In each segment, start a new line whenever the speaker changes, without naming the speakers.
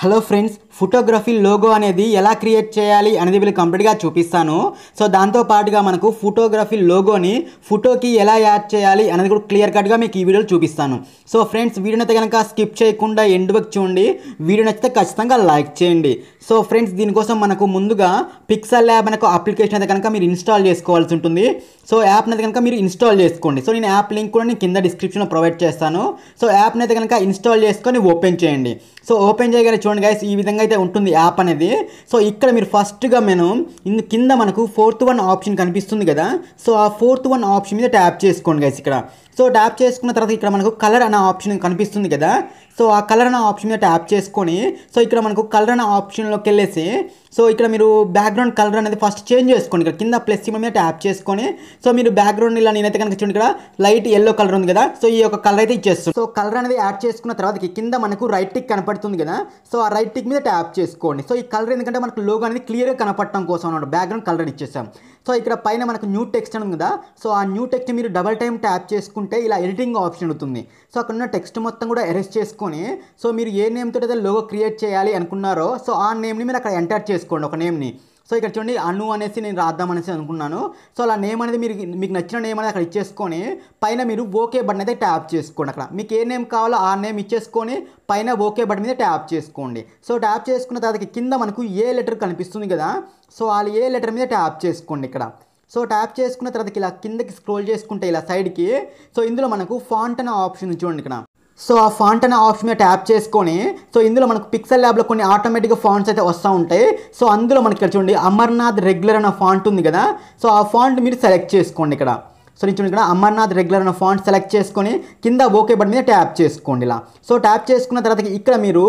hello friends photography logo అనేది ఎలా create చేయాలి అనేది వీళ్ళు కంప్లీట్గా చూపిస్తాను సో దాంతో పాటుగా మనకు ఫోటోగ్రఫీ లోగోని ఫోటోకి ఎలా యాడ్ చేయాలి అనేది కూడా క్లియర్ కట్గా మీకు ఈ వీడియోలో చూపిస్తాను సో ఫ్రెండ్స్ వీడియోని అయితే కనుక స్కిప్ చేయకుండా ఎండువకు వరకు చూడండి వీడియో నచ్చితే ఖచ్చితంగా లైక్ చేయండి సో ఫ్రెండ్స్ దీనికోసం మనకు ముందుగా పిక్సల్ ల్యాబ్ అనే అప్లికేషన్ అయితే కనుక మీరు ఇన్స్టాల్ చేసుకోవాల్సి ఉంటుంది సో యాప్ని అయితే కనుక మీరు ఇన్స్టాల్ చేసుకోండి సో నేను యాప్ లింక్ కూడా నేను కింద డిస్క్రిప్షన్లో ప్రొవైడ్ చేస్తాను సో యాప్ని అయితే కనుక ఇన్స్టాల్ చేసుకొని ఓపెన్ చేయండి సో ఓపెన్ చేయగానే చూడండి గైస్ ఈ విధంగా అయితే ఉంటుంది యాప్ అనేది సో ఇక్కడ మీరు ఫస్ట్గా నేను కింద మనకు ఫోర్త్ వన్ ఆప్షన్ కనిపిస్తుంది కదా సో ఆ ఫోర్త్ వన్ ఆప్షన్ మీద ట్యాప్ చేసుకోండి గైస్ ఇక్కడ సో ట్యాప్ చేసుకున్న తర్వాత ఇక్కడ మనకు కలర్ అనే ఆప్షన్ కనిపిస్తుంది కదా సో ఆ కలర్ అనే ఆప్షన్ మీద ట్యాప్ చేసుకొని సో ఇక్కడ మనకు కలర్ అనే ఆప్షన్లోకి వెళ్ళేసి సో ఇక్కడ మీరు బ్యాక్గ్రౌండ్ కలర్ అనేది ఫస్ట్ చేంజ్ చేసుకోండి ఇక్కడ కింద ప్లస్ సిమ్ మీద ట్యాప్ చేసుకొని సో మీరు బ్యాక్గ్రౌండ్ ఇలా నేనైతే కనుక చూడండి ఇక్కడ లైట్ ఎల్లో కలర్ ఉంది కదా సో ఈ యొక్క కలర్ అయితే ఇచ్చేస్తుంది సో కలర్ అనేది యాడ్ చేసుకున్న తర్వాత కింద మనకు రైట్ టిక్ కనపడుతుంది కదా సో ఆ రైట్ టిక్ మీద ట్యాప్ చేసుకోండి సో ఈ కలర్ ఎందుకంటే మనకు లోగో అనేది క్లియర్గా కనపడటం కోసం అనమాట బ్యాక్గ్రౌండ్ కలర్ ఇచ్చేసాం సో ఇక్కడ పైన మనకు న్యూ టెక్స్ట్ అని కదా సో ఆ న్యూ టెక్స్ట్ మీరు డబల్ టైం ట్యాప్ చేసుకుంటే ఉంటే ఇలా ఎడిటింగ్ ఆప్షన్ అవుతుంది సో అక్కడ ఉన్న టెక్స్ట్ మొత్తం కూడా అరెస్ట్ చేసుకొని సో మీరు ఏ నేమ్తో అయితే లోగో క్రియేట్ చేయాలి అనుకున్నారో సో ఆ నేమ్ని మీరు అక్కడ ఎంటర్ చేసుకోండి ఒక నేమ్ని సో ఇక్కడ చూడండి అను అనేసి నేను రాద్దాం అనేసి అనుకున్నాను సో అలా నేమ్ అనేది మీరు మీకు నచ్చిన నేమ్ అనేది అక్కడ ఇచ్చేసుకొని పైన మీరు ఓకే బటన్ అయితే ట్యాప్ చేసుకోండి అక్కడ మీకు ఏ నేమ్ కావాలో ఆ నేమ్ ఇచ్చేసుకొని పైన ఓకే బటన్ మీద ట్యాప్ చేసుకోండి సో ట్యాప్ చేసుకున్న తర్వాత కింద మనకు ఏ లెటర్ కనిపిస్తుంది కదా సో వాళ్ళు ఏ లెటర్ మీద ట్యాప్ చేసుకోండి ఇక్కడ సో ట్యాప్ చేసుకున్న తర్వాత ఇలా కిందకి స్క్రోల్ చేసుకుంటే ఇలా సైడ్కి సో ఇందులో మనకు ఫాంట్ అనే ఆప్షన్ చూడండి ఇక్కడ సో ఆ ఫాంట్ అనే ఆప్షన్ మీద ట్యాప్ చేసుకొని సో ఇందులో మనకు పిక్సెల్ ల్యాబ్లో కొన్ని ఆటోమేటిక్గా ఫాంట్స్ అయితే వస్తూ ఉంటాయి సో అందులో మనకి ఇక్కడ చూడండి అమర్నాథ్ రెగ్యులర్ అనే ఫాంట్ ఉంది కదా సో ఆ ఫాంట్ మీరు సెలెక్ట్ చేసుకోండి ఇక్కడ సో నేను చూడండి ఇక్కడ అమర్నాథ్ రెగ్యులర్ అనే ఫాంట్ సెలెక్ట్ చేసుకొని కింద ఓకే బటన్ మీద ట్యాప్ చేసుకోండి ఇలా సో ట్యాప్ చేసుకున్న తర్వాత ఇక్కడ మీరు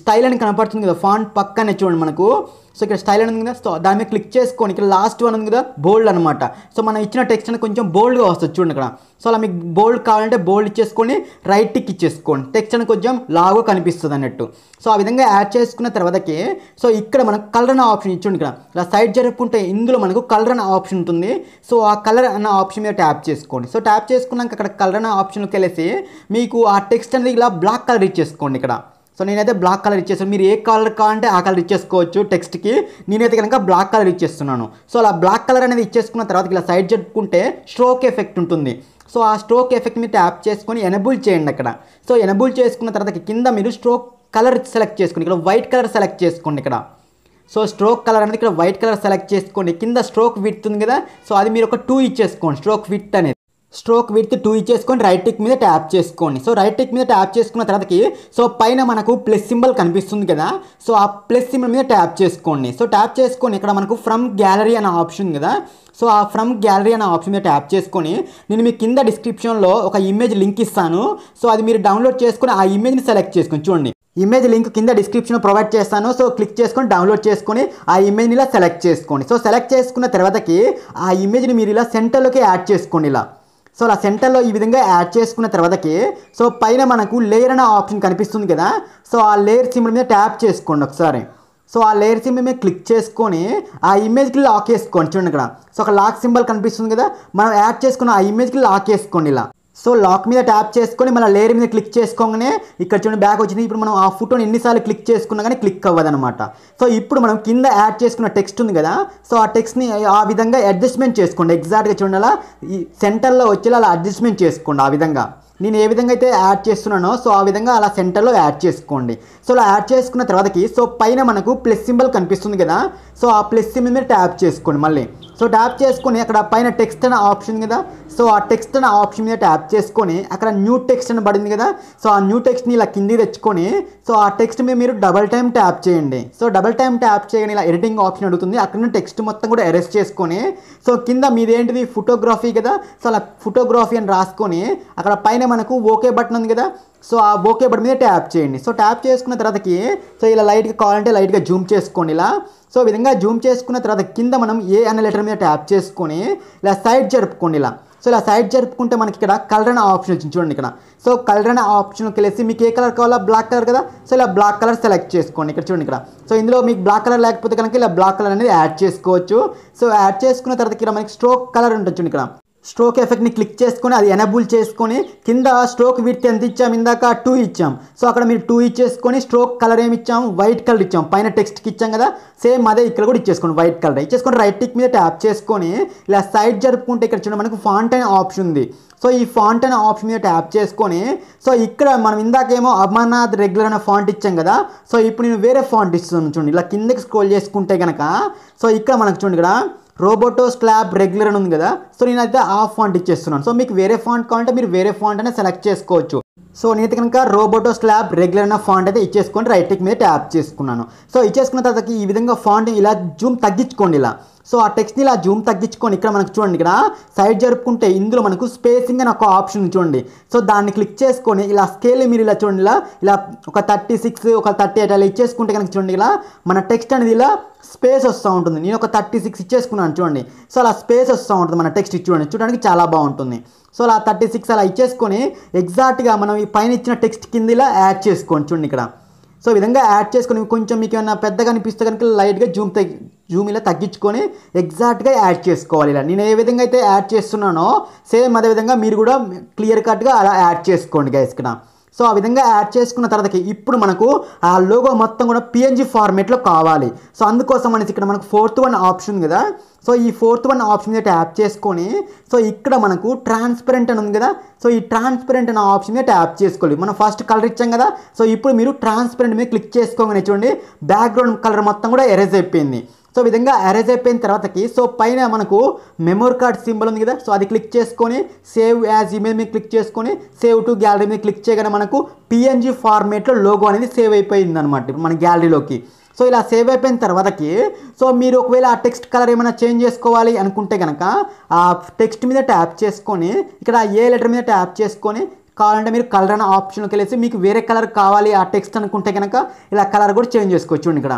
స్టైల్ అని కనపడుతుంది కదా ఫాంట్ పక్కనే చూడండి మనకు సో ఇక్కడ స్టైల్ అనేది కదా సో దాని మీద క్లిక్ చేసుకొని ఇక్కడ లాస్ట్ వన్ ఉంది కదా బోల్డ్ అనమాట సో మనం ఇచ్చిన టెక్స్ట్ అనేది కొంచెం బోల్డ్గా వస్తుంది చూడండి ఇక్కడ సో అలా మీకు బోల్డ్ కావాలంటే బోల్డ్ ఇచ్చేసుకొని రైట్ టిక్ ఇచ్చేసుకోండి టెక్స్ట్ అని కొంచెం లాగో కనిపిస్తుంది అన్నట్టు సో ఆ విధంగా యాడ్ చేసుకున్న తర్వాతకి సో ఇక్కడ మనకు కలర్ అనే ఆప్షన్ ఇచ్చి ఇక్కడ ఇలా సైడ్ జరుపుకుంటే ఇందులో మనకు కలర్ అనే ఆప్షన్ ఉంటుంది సో ఆ కలర్ అన్న ఆప్షన్ మీద ట్యాప్ చేసుకోండి సో ట్యాప్ చేసుకున్నాక అక్కడ కలర్ అనే ఆప్షన్కి వెళ్ళేసి మీకు ఆ టెక్స్ట్ అనేది ఇలా బ్లాక్ కలర్ ఇచ్చేసుకోండి ఇక్కడ సో నేనైతే బ్లాక్ కలర్ ఇచ్చేసాను మీరు ఏ కలర్ కావాలంటే ఆ కలర్ ఇచ్చేసుకోవచ్చు టెక్స్ట్కి నేనైతే కనుక బ్లాక్ కలర్ ఇచ్చేస్తున్నాను సో అలా బ్లాక్ కలర్ అనేది ఇచ్చేసుకున్న తర్వాత ఇలా సైడ్ చెప్పుకుంటే స్ట్రోక్ ఎఫెక్ట్ ఉంటుంది సో ఆ స్ట్రోక్ ఎఫెక్ట్ మీరు ట్యాప్ చేసుకొని ఎనబుల్ చేయండి అక్కడ సో ఎనబుల్ చేసుకున్న తర్వాత కింద మీరు స్ట్రోక్ కలర్ సెలెక్ట్ చేసుకోండి ఇక్కడ వైట్ కలర్ సెలెక్ట్ చేసుకోండి ఇక్కడ సో స్ట్రోక్ కలర్ అనేది ఇక్కడ వైట్ కలర్ సెలెక్ట్ చేసుకోండి కింద స్ట్రోక్ విత్ ఉంది కదా సో అది మీరు ఒక టూ ఇచ్చేసుకోండి స్ట్రోక్ విత్ అనేది స్ట్రోక్ విడితే టూ ఇచ్చేసుకొని రైట్ టిక్ మీద ట్యాప్ చేసుకోండి సో రైట్ టిక్ మీద ట్యాప్ చేసుకున్న తర్వాతకి సో పైన మనకు ప్లస్ సింబల్ కనిపిస్తుంది కదా సో ఆ ప్లస్ సింబల్ మీద ట్యాప్ చేసుకోండి సో ట్యాప్ చేసుకొని ఇక్కడ మనకు ఫ్రమ్ గ్యాలరీ అనే ఆప్షన్ కదా సో ఆ ఫ్రమ్ గ్యాలరీ అనే ఆప్షన్ మీద ట్యాప్ చేసుకొని నేను మీ కింద డిస్క్రిప్షన్లో ఒక ఇమేజ్ లింక్ ఇస్తాను సో అది మీరు డౌన్లోడ్ చేసుకుని ఆ ఇమేజ్ని సెలెక్ట్ చేసుకొని చూడండి ఇమేజ్ లింక్ కింద డిస్క్రిప్షన్ ప్రొవైడ్ చేస్తాను సో క్లిక్ చేసుకొని డౌన్లోడ్ చేసుకొని ఆ ఇమేజ్ని ఇలా సెలెక్ట్ చేసుకోండి సో సెలెక్ట్ చేసుకున్న తర్వాతకి ఆ ఇమేజ్ని మీరు ఇలా సెంటర్లోకి యాడ్ చేసుకోండి ఇలా సో అలా సెంటర్లో ఈ విధంగా యాడ్ చేసుకున్న తర్వాతకి సో పైన మనకు లేయర్ అనే ఆప్షన్ కనిపిస్తుంది కదా సో ఆ లేయర్ సిమ్ మీద ట్యాప్ చేసుకోండి ఒకసారి సో ఆ లేయర్ సింబల్ మీద క్లిక్ చేసుకొని ఆ ఇమేజ్కి లాక్ చేసుకోండి చూడండి ఇక్కడ సో ఒక లాక్ సింబల్ కనిపిస్తుంది కదా మనం యాడ్ చేసుకున్న ఆ ఇమేజ్కి లాక్ చేసుకోండి ఇలా సో లాక్ మీద ట్యాప్ చేసుకొని మళ్ళీ లేయర్ మీద క్లిక్ చేసుకోగానే ఇక్కడ చూడండి బ్యాక్ వచ్చింది ఇప్పుడు మనం ఆ ఫోటోని ఎన్నిసార్లు క్లిక్ చేసుకున్నా కానీ క్లిక్ అవ్వదనమాట సో ఇప్పుడు మనం కింద యాడ్ చేసుకున్న టెక్స్ట్ ఉంది కదా సో ఆ టెక్స్ట్ని ఆ విధంగా అడ్జస్ట్మెంట్ చేసుకోండి ఎగ్జాక్ట్గా చూడండి అలా ఈ సెంటర్లో వచ్చేలా అలా అడ్జస్ట్మెంట్ చేసుకోండి ఆ విధంగా నేను ఏ విధంగా అయితే యాడ్ చేస్తున్నానో సో ఆ విధంగా అలా సెంటర్లో యాడ్ చేసుకోండి సో అలా యాడ్ చేసుకున్న తర్వాతకి సో పైన మనకు ప్లస్ సింబల్ కనిపిస్తుంది కదా సో ఆ ప్లస్ సింబల్ మీద ట్యాప్ చేసుకోండి మళ్ళీ సో ట్యాప్ చేసుకొని అక్కడ పైన టెక్స్ట్ అనే ఆప్షన్ కదా సో ఆ టెక్స్ట్ అనే ఆప్షన్ మీద ట్యాప్ చేసుకొని అక్కడ న్యూ టెక్స్ట్ అని పడింది కదా సో ఆ న్యూ టెక్స్ట్ని ఇలా కిందికి తెచ్చుకొని సో ఆ టెక్స్ట్ మీద మీరు డబల్ టైం ట్యాప్ చేయండి సో డబల్ టైం ట్యాప్ చేయని ఇలా ఎడిటింగ్ ఆప్షన్ అడుగుతుంది అక్కడ టెక్స్ట్ మొత్తం కూడా అరెస్ట్ చేసుకొని సో కింద మీదేంటిది ఫోటోగ్రఫీ కదా సో అలా ఫోటోగ్రఫీ అని రాసుకొని అక్కడ పైన మనకు ఓకే బటన్ ఉంది కదా సో ఆ ఓకే బటన్ మీద ట్యాప్ చేయండి సో ట్యాప్ చేసుకున్న తర్వాతకి సో ఇలా లైట్గా కావాలంటే లైట్గా జూమ్ చేసుకోండి ఇలా సో విధంగా జూమ్ చేసుకున్న తర్వాత కింద మనం ఏ అన్న లెటర్ మీద ట్యాప్ చేసుకొని ఇలా సైడ్ జరుపుకోండి ఇలా సో ఇలా సైడ్ జరుపుకుంటే మనకి ఇక్కడ కలర్ అనే ఆప్షన్ వచ్చింది చూడండి ఇక్కడ సో కలర్ అనే ఆప్షన్కి వెళ్ళేసి మీకు ఏ కలర్ కావాలో బ్లాక్ కలర్ కదా సో ఇలా బ్లాక్ కలర్ సెలెక్ట్ చేసుకోండి ఇక్కడ చూడండి ఇక్కడ సో ఇందులో మీకు బ్లాక్ కలర్ లేకపోతే కనుక ఇలా బ్లాక్ కలర్ అనేది యాడ్ చేసుకోవచ్చు సో యాడ్ చేసుకున్న తర్వాత ఇక్కడ మనకి స్ట్రోక్ కలర్ ఉంటుంది చూడండి ఇక్కడ స్ట్రోక్ ఎఫెక్ట్ని క్లిక్ చేసుకొని అది ఎనబుల్ చేసుకొని కింద స్ట్రోక్ విడ్త్ ఎంత ఇచ్చాం ఇందాక టూ ఇచ్చాం సో అక్కడ మీరు టూ ఇచ్చేసుకొని స్ట్రోక్ కలర్ ఏమి ఇచ్చాం వైట్ కలర్ ఇచ్చాం పైన టెక్స్ట్కి ఇచ్చాం కదా సేమ్ అదే ఇక్కడ కూడా ఇచ్చేసుకోండి వైట్ కలర్ ఇచ్చేసుకొని రైట్ టిక్ మీద ట్యాప్ చేసుకొని ఇలా సైడ్ జరుపుకుంటే ఇక్కడ చూడండి మనకు ఫాంట్ అనే ఆప్షన్ ఉంది సో ఈ ఫాంట్ అనే ఆప్షన్ మీద ట్యాప్ చేసుకొని సో ఇక్కడ మనం ఇందాకేమో అమర్నాథ్ రెగ్యులర్ అనే ఫాంట్ ఇచ్చాం కదా సో ఇప్పుడు నేను వేరే ఫాంట్ ఇస్తున్నాను చూడండి ఇలా కిందకి స్క్రోల్ చేసుకుంటే కనుక సో ఇక్కడ మనకు చూడండి ఇక్కడ రోబోటో స్లాబ్ రెగ్యులర్ అని ఉంది కదా సో నేనైతే ఆ ఫాంట్ ఇచ్చేస్తున్నాను సో మీకు వేరే ఫాంట్ కావాలంటే మీరు వేరే ఫాంట్ అనే సెలెక్ట్ చేసుకోవచ్చు సో నేనైతే కనుక రోబోటో స్లాబ్ రెగ్యులర్ అయిన ఫాంట్ అయితే ఇచ్చేసుకొని రైట్ క్లిక్ మీద ట్యాప్ చేసుకున్నాను సో ఇచ్చేసుకున్న తర్వాత ఈ విధంగా ఫాంట్ ఇలా జూమ్ తగ్గించుకోండి ఇలా సో ఆ టెక్స్ట్ని ఇలా జూమ్ తగ్గించుకొని ఇక్కడ మనకు చూడండి ఇక్కడ సైడ్ జరుపుకుంటే ఇందులో మనకు స్పేసింగ్ అని ఒక ఆప్షన్ చూడండి సో దాన్ని క్లిక్ చేసుకొని ఇలా స్కేల్ మీరు ఇలా చూడండి ఇలా ఇలా ఒక థర్టీ సిక్స్ ఒక థర్టీ ఎయిట్ అలా ఇచ్చేసుకుంటే కనుక చూడండి ఇలా మన టెక్స్ట్ అనేది ఇలా స్పేస్ వస్తూ ఉంటుంది నేను ఒక థర్టీ సిక్స్ ఇచ్చేసుకున్నాను చూడండి సో అలా స్పేస్ వస్తూ ఉంటుంది మన టెక్స్ట్ చూడండి చూడడానికి చాలా బాగుంటుంది సో అలా థర్టీ సిక్స్ అలా ఇచ్చేసుకొని ఎగ్జాక్ట్గా మనం ఈ పైన ఇచ్చిన టెక్స్ట్ కింద ఇలా యాడ్ చేసుకోండి చూడండి ఇక్కడ సో విధంగా యాడ్ చేసుకొని కొంచెం మీకు ఏమైనా పెద్దగా అనిపిస్తే కనుక లైట్గా జూమ్ తగ్గి జూమ్ ఇలా తగ్గించుకొని ఎగ్జాక్ట్గా యాడ్ చేసుకోవాలి ఇలా నేను ఏ విధంగా అయితే యాడ్ చేస్తున్నానో సేమ్ అదేవిధంగా మీరు కూడా క్లియర్ కట్గా అలా యాడ్ చేసుకోండి గైస్కి నా సో ఆ విధంగా యాడ్ చేసుకున్న తర్వాత ఇప్పుడు మనకు ఆ లోగో మొత్తం కూడా పిఎన్జీ ఫార్మేట్లో కావాలి సో అందుకోసం అనేసి ఇక్కడ మనకు ఫోర్త్ వన్ ఆప్షన్ కదా సో ఈ ఫోర్త్ వన్ ఆప్షన్ మీద ట్యాప్ చేసుకొని సో ఇక్కడ మనకు ట్రాన్స్పరెంట్ అని ఉంది కదా సో ఈ ట్రాన్స్పరెంట్ అనే ఆప్షన్ మీద ట్యాప్ చేసుకోవాలి మనం ఫస్ట్ కలర్ ఇచ్చాం కదా సో ఇప్పుడు మీరు ట్రాన్స్పరెంట్ మీద క్లిక్ చేసుకోగానే చూడండి బ్యాక్గ్రౌండ్ కలర్ మొత్తం కూడా ఎరేజ్ అయిపోయింది సో విధంగా అరేజ్ అయిపోయిన తర్వాతకి సో పైన మనకు మెమోరీ కార్డ్ సింబల్ ఉంది కదా సో అది క్లిక్ చేసుకొని సేవ్ యాజ్ ఇమేజ్ మీద క్లిక్ చేసుకొని సేవ్ టు గ్యాలరీ మీద క్లిక్ చేయగానే మనకు పిఎన్జీ ఫార్మేట్లో లోగో అనేది సేవ్ అయిపోయింది అనమాట మన గ్యాలరీలోకి సో ఇలా సేవ్ అయిపోయిన తర్వాతకి సో మీరు ఒకవేళ ఆ టెక్స్ట్ కలర్ ఏమైనా చేంజ్ చేసుకోవాలి అనుకుంటే కనుక ఆ టెక్స్ట్ మీద ట్యాప్ చేసుకొని ఇక్కడ ఏ లెటర్ మీద ట్యాప్ చేసుకొని కావాలంటే మీరు కలర్ అనే ఆప్షన్కి వెళ్ళేసి మీకు వేరే కలర్ కావాలి ఆ టెక్స్ట్ అనుకుంటే కనుక ఇలా కలర్ కూడా చేంజ్ చేసుకోవచ్చు ఇక్కడ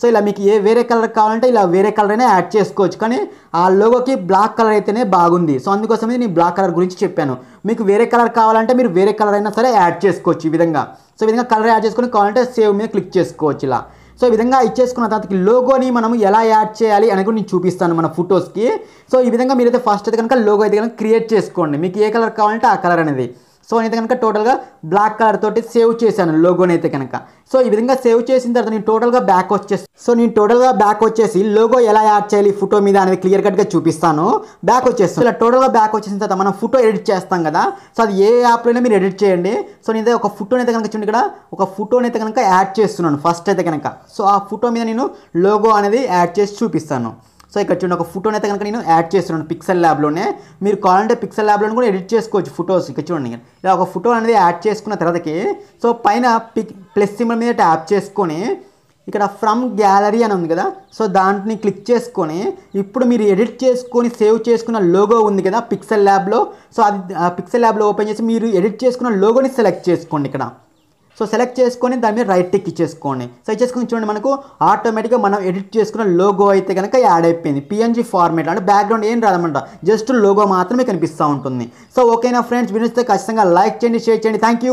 సో ఇలా మీకు ఏ వేరే కలర్ కావాలంటే ఇలా వేరే కలర్ అయినా యాడ్ చేసుకోవచ్చు కానీ ఆ లోగోకి బ్లాక్ కలర్ అయితేనే బాగుంది సో అందుకోసమే నేను బ్లాక్ కలర్ గురించి చెప్పాను మీకు వేరే కలర్ కావాలంటే మీరు వేరే కలర్ అయినా సరే యాడ్ చేసుకోవచ్చు ఈ విధంగా సో ఈ విధంగా కలర్ యాడ్ చేసుకుని కావాలంటే సేవ్ మీద క్లిక్ చేసుకోవచ్చు ఇలా సో ఈ విధంగా ఇచ్చేసుకున్న తర్వాత లోగోని మనం ఎలా యాడ్ చేయాలి అని కూడా నేను చూపిస్తాను మన ఫొటోస్కి సో ఈ విధంగా మీరైతే ఫస్ట్ అయితే కనుక లోగో అయితే కనుక క్రియేట్ చేసుకోండి మీకు ఏ కలర్ కావాలంటే ఆ కలర్ అనేది సో నేనైతే కనుక టోటల్గా బ్లాక్ కలర్ తోటి సేవ్ చేశాను లోగోని అయితే కనుక సో ఈ విధంగా సేవ్ చేసిన తర్వాత నేను టోటల్గా బ్యాక్ వచ్చేసి సో నేను టోటల్గా బ్యాక్ వచ్చేసి లోగో ఎలా యాడ్ చేయాలి ఫోటో మీద అనేది క్లియర్ కట్గా చూపిస్తాను బ్యాక్ వచ్చేస్తాను ఇలా టోటల్గా బ్యాక్ వచ్చేసిన తర్వాత మనం ఫోటో ఎడిట్ చేస్తాం కదా సో అది ఏ యాప్లోనే మీరు ఎడిట్ చేయండి సో నేను ఒక ఫోటో అయితే కనుక చూడండి ఇక్కడ ఒక ఫోటో అయితే కనుక యాడ్ చేస్తున్నాను ఫస్ట్ అయితే కనుక సో ఆ ఫోటో మీద నేను లోగో అనేది యాడ్ చేసి చూపిస్తాను సో ఇక్కడ చూడండి ఒక ఫోటోని అయితే కనుక నేను యాడ్ చేస్తున్నాను పిక్సెల్ ల్యాబ్లోనే మీరు కావాలంటే పిక్సెల్ ల్యాబ్లో కూడా ఎడిట్ చేసుకోవచ్చు ఫొటోస్ ఇక్కడ చూడండి ఇలా ఒక ఫోటో అనేది యాడ్ చేసుకున్న తర్వాతకి సో పైన పిక్ ప్లస్ సింబల్ మీద ట్యాప్ చేసుకొని ఇక్కడ ఫ్రమ్ గ్యాలరీ అని ఉంది కదా సో దాంట్ని క్లిక్ చేసుకొని ఇప్పుడు మీరు ఎడిట్ చేసుకొని సేవ్ చేసుకున్న లోగో ఉంది కదా పిక్సెల్ ల్యాబ్లో సో అది పిక్సెల్ ల్యాబ్లో ఓపెన్ చేసి మీరు ఎడిట్ చేసుకున్న లోగోని సెలెక్ట్ చేసుకోండి ఇక్కడ సో సెలెక్ట్ చేసుకొని దాని మీద రైట్ టిక్ ఇచ్చేసుకోండి సో ఇచ్చేసుకుని చూడండి మనకు ఆటోమేటిక్గా మనం ఎడిట్ చేసుకున్న లోగో అయితే కనుక యాడ్ అయిపోయింది పిఎన్జీ ఫార్మేట్ అంటే బ్యాక్గ్రౌండ్ ఏం రాదనమాట జస్ట్ లోగో మాత్రమే కనిపిస్తూ ఉంటుంది సో ఓకేనా ఫ్రెండ్స్ వినిస్తే ఖచ్చితంగా లైక్ చేయండి షేర్ చేయండి థ్యాంక్ యూ